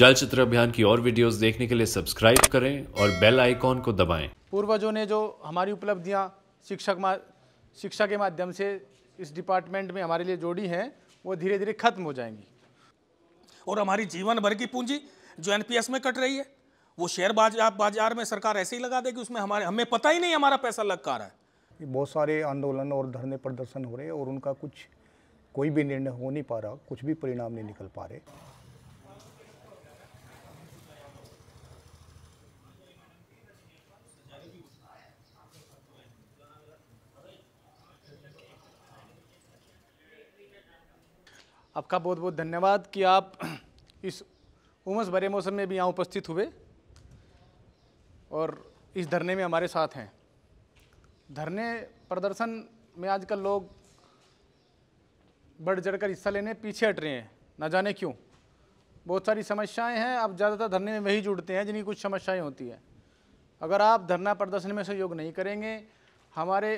चलचित्र अभियान की और वीडियोस देखने के लिए सब्सक्राइब करें और बेल आइकॉन को दबाएं। पूर्वजों ने जो हमारी उपलब्धियां शिक्षक मा शिक्षा के माध्यम से इस डिपार्टमेंट में हमारे लिए जोड़ी हैं वो धीरे धीरे खत्म हो जाएंगी और हमारी जीवन भर की पूंजी जो एन में कट रही है वो शेयर बाजार बाजार में सरकार ऐसे ही लगा देगी उसमें हमारे हमें पता ही नहीं हमारा पैसा लग का रहा है बहुत सारे आंदोलन और धरने प्रदर्शन हो रहे हैं और उनका कुछ कोई भी निर्णय हो नहीं पा रहा कुछ भी परिणाम नहीं निकल पा रहे आपका बहुत बहुत धन्यवाद कि आप इस उमस भरे मौसम में भी यहाँ उपस्थित हुए और इस धरने में हमारे साथ हैं धरने प्रदर्शन में आजकल लोग बढ़ चढ़ कर हिस्सा लेने पीछे हट रहे हैं ना जाने क्यों बहुत सारी समस्याएं हैं अब ज़्यादातर धरने में वही जुड़ते हैं जिनकी कुछ समस्याएं होती हैं अगर आप धरना प्रदर्शन में सहयोग नहीं करेंगे हमारे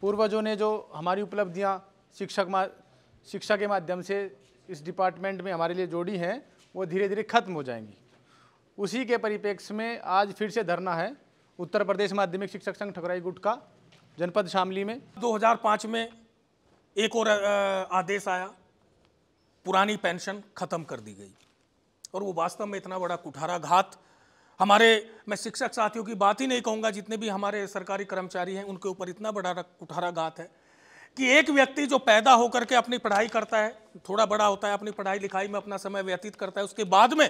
पूर्वजों ने जो हमारी उपलब्धियाँ शिक्षक शिक्षा के माध्यम से इस डिपार्टमेंट में हमारे लिए जोड़ी हैं वो धीरे धीरे खत्म हो जाएंगी उसी के परिप्रेक्ष्य में आज फिर से धरना है उत्तर प्रदेश माध्यमिक शिक्षक संघ ठकराई गुट का जनपद शामली में 2005 में एक और आदेश आया पुरानी पेंशन खत्म कर दी गई और वो वास्तव में इतना बड़ा कुठाराघात हमारे मैं शिक्षक साथियों की बात ही नहीं कहूँगा जितने भी हमारे सरकारी कर्मचारी हैं उनके ऊपर इतना बड़ा कुठाराघात है कि एक व्यक्ति जो पैदा होकर के अपनी पढ़ाई करता है थोड़ा बड़ा होता है अपनी पढ़ाई लिखाई में अपना समय व्यतीत करता है उसके बाद में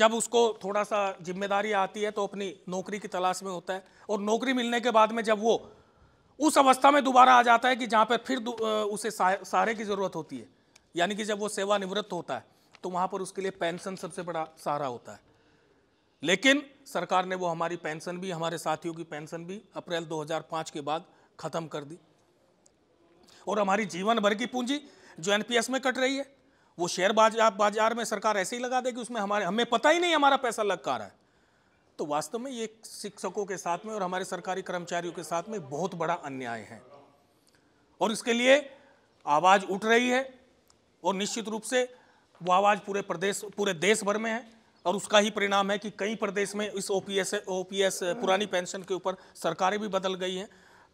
जब उसको थोड़ा सा जिम्मेदारी आती है तो अपनी नौकरी की तलाश में होता है और नौकरी मिलने के बाद में जब वो उस अवस्था में दोबारा आ जाता है कि जहाँ पर फिर उसे सहारे की ज़रूरत होती है यानी कि जब वो सेवानिवृत्त होता है तो वहाँ पर उसके लिए पेंशन सबसे बड़ा सहारा होता है लेकिन सरकार ने वो हमारी पेंशन भी हमारे साथियों की पेंशन भी अप्रैल 2005 के बाद ख़त्म कर दी और हमारी जीवन भर की पूंजी जो एनपीएस में कट रही है वो शेयर बाजार बाजार में सरकार ऐसे ही लगा देगी उसमें हमारे हमें पता ही नहीं हमारा पैसा लग कहा रहा है तो वास्तव में ये शिक्षकों के साथ में और हमारे सरकारी कर्मचारियों के साथ में बहुत बड़ा अन्याय है और इसके लिए आवाज़ उठ रही है और निश्चित रूप से वो आवाज़ पूरे प्रदेश पूरे देश भर में है और उसका ही परिणाम है कि कई प्रदेश में इस ओपीएस ओपीएस पुरानी पेंशन के ऊपर सरकारें भी बदल गई हैं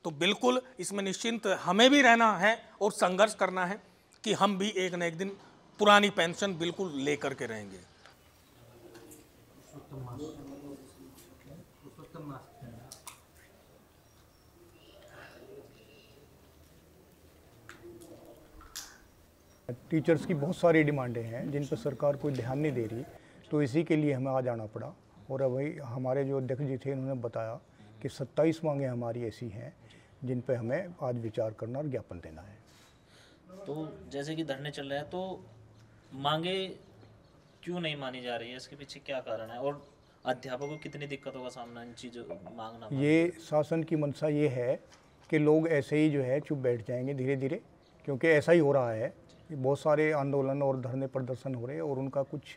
तो बिल्कुल इसमें निश्चिंत हमें भी रहना है और संघर्ष करना है कि हम भी एक न एक दिन पुरानी पेंशन बिल्कुल ले करके रहेंगे टीचर्स की बहुत सारी डिमांडें हैं जिन पर सरकार कोई ध्यान नहीं दे रही तो इसी के लिए हमें आ जाना पड़ा और अभी हमारे जो अध्यक्ष जी थे उन्होंने बताया कि 27 मांगें हमारी ऐसी हैं जिन पर हमें आज विचार करना और ज्ञापन देना है तो जैसे कि धरने चल रहे हैं तो मांगे क्यों नहीं मानी जा रही है इसके पीछे क्या कारण है और अध्यापकों को कितनी दिक्कतों का सामना इन चीज़ों मांगना ये शासन की मंशा ये है कि लोग ऐसे ही जो है चुप बैठ जाएंगे धीरे धीरे क्योंकि ऐसा ही हो रहा है बहुत सारे आंदोलन और धरने प्रदर्शन हो रहे हैं और उनका कुछ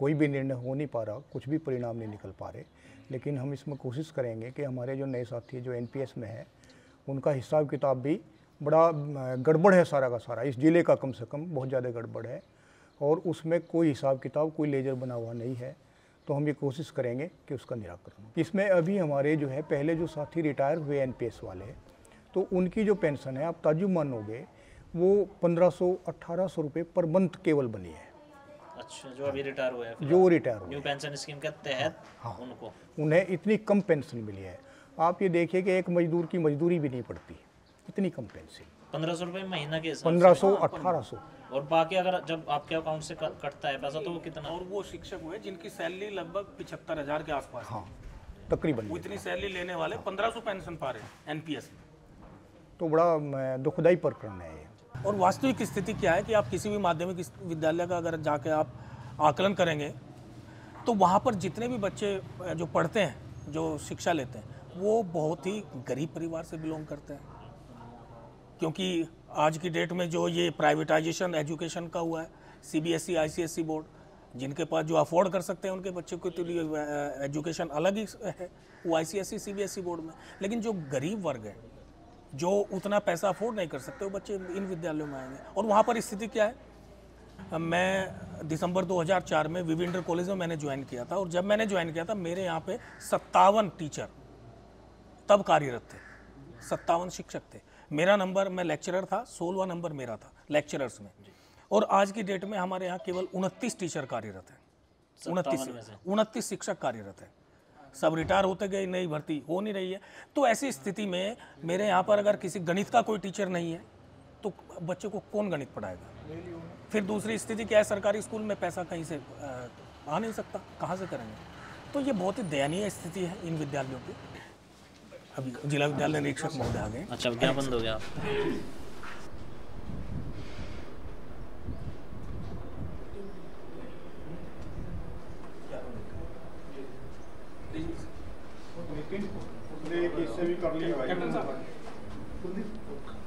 कोई भी निर्णय हो नहीं पा रहा कुछ भी परिणाम नहीं निकल पा रहे लेकिन हम इसमें कोशिश करेंगे कि हमारे जो नए साथी जो एन में हैं उनका हिसाब किताब भी बड़ा गड़बड़ है सारा का सारा इस ज़िले का कम से कम बहुत ज़्यादा गड़बड़ है और उसमें कोई हिसाब किताब कोई लेजर बना हुआ नहीं है तो हम ये कोशिश करेंगे कि उसका निराकरण हो इसमें अभी हमारे जो है पहले जो साथी रिटायर हुए एन वाले तो उनकी जो पेंशन है आप ताजुब मानोगे वो पंद्रह सौ अट्ठारह सौ रुपये पर मंथ केवल बनी है जो अभी रिटायर हुए हैं जो रिटायर न्यू पेंशन स्कीम के तहत हाँ उनको उन्हें इतनी कम पेंशन मिली है आप ये देखिए कि एक मजदूर की मजदूरी भी नहीं पड़ती इतनी कम पेंशन पंद्रह सौ रुपये महीना के पंद्रह सौ हाँ, अठारह सौ और बाकी अगर जब आपके अकाउंट से कटता है पैसा तो वो कितना और वो शिक्षक हुए जिनकी सैलरी लगभग पिछहत्तर हजार के आसपास हाँ तकरीबन वो इतनी सैलरी लेने वाले पंद्रह सौ पेंशन पा रहे हैं एनपीएस में तो बड़ा दुखदाई प्रकरण है ये और वास्तविक स्थिति क्या है कि आप किसी भी माध्यमिक विद्यालय का अगर जाके आप आकलन करेंगे तो वहाँ पर जितने भी बच्चे जो पढ़ते हैं जो शिक्षा लेते हैं वो बहुत ही गरीब परिवार से बिलोंग करते हैं क्योंकि आज की डेट में जो ये प्राइवेटाइजेशन एजुकेशन का हुआ है C B S E I C S E board जिनके पास जो अफोर्ड कर सकते हैं उनके बच्चों के लिए एजुकेशन अलग ही है वो I C S C C B S E board में लेकिन जो गरीब वर्ग है जो उतना पैसा अफोर्ड नहीं कर सकते वो बच्चे इन विद्यालयों में आएंगे और वहाँ पर स्थिति क्या है मैं दिसंबर 2004 में विविंडर कॉलेज में मैंने ज्वाइन किया था और जब मैंने ज्वाइन किया था मेरे यहाँ पे सत्तावन टीचर तब कार्यरत थे सत्तावन शिक्षक थे मेरा नंबर मैं लेक्चरर था सोलवा नंबर मेरा था लेक्चरर्स में और आज की डेट में हमारे यहाँ केवल उनतीस टीचर कार्यरत हैं उनतीस उनतीस शिक्षक कार्यरत हैं सब रिटायर होते गए नई भर्ती हो नहीं रही है तो ऐसी स्थिति में मेरे यहाँ पर अगर किसी गणित का कोई टीचर नहीं है तो बच्चे को कौन गणित पढ़ाएगा फिर दूसरी स्थिति क्या है सरकारी स्कूल में पैसा कहीं से आ नहीं सकता कहाँ से करेंगे तो ये बहुत ही दयनीय स्थिति है इन विद्यालयों की अभी जिला विद्यालय निरीक्षक महोदय आ गए अच्छा बंद हो गया